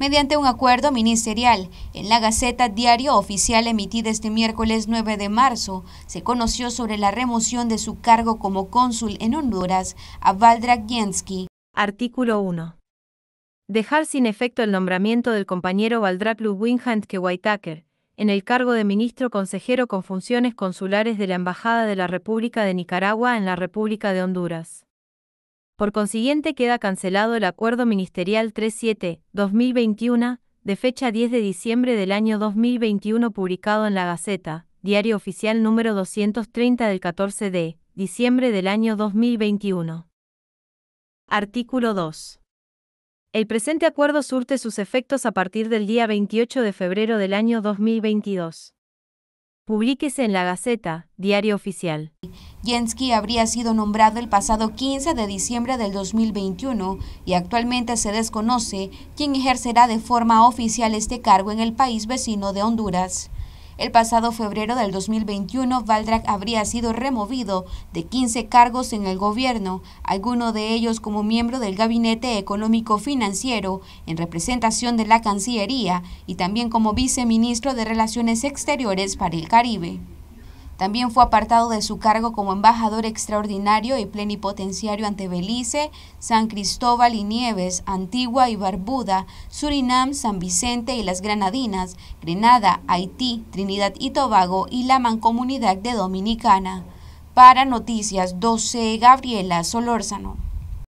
mediante un acuerdo ministerial. En la Gaceta Diario Oficial emitida este miércoles 9 de marzo, se conoció sobre la remoción de su cargo como cónsul en Honduras a Valdrak Jensky. Artículo 1. Dejar sin efecto el nombramiento del compañero Valdrak Lubwinhant Kewaitaker en el cargo de ministro consejero con funciones consulares de la Embajada de la República de Nicaragua en la República de Honduras. Por consiguiente queda cancelado el Acuerdo Ministerial 37-2021, de fecha 10 de diciembre del año 2021 publicado en la Gaceta, Diario Oficial número 230 del 14 de diciembre del año 2021. Artículo 2. El presente acuerdo surte sus efectos a partir del día 28 de febrero del año 2022. Publíquese en la Gaceta, Diario Oficial. Jensky habría sido nombrado el pasado 15 de diciembre del 2021 y actualmente se desconoce quién ejercerá de forma oficial este cargo en el país vecino de Honduras. El pasado febrero del 2021, Valdrak habría sido removido de 15 cargos en el gobierno, alguno de ellos como miembro del Gabinete Económico Financiero en representación de la Cancillería y también como viceministro de Relaciones Exteriores para el Caribe. También fue apartado de su cargo como embajador extraordinario y plenipotenciario ante Belice, San Cristóbal y Nieves, Antigua y Barbuda, Surinam, San Vicente y las Granadinas, Grenada, Haití, Trinidad y Tobago y la Mancomunidad de Dominicana. Para Noticias 12, Gabriela Solórzano.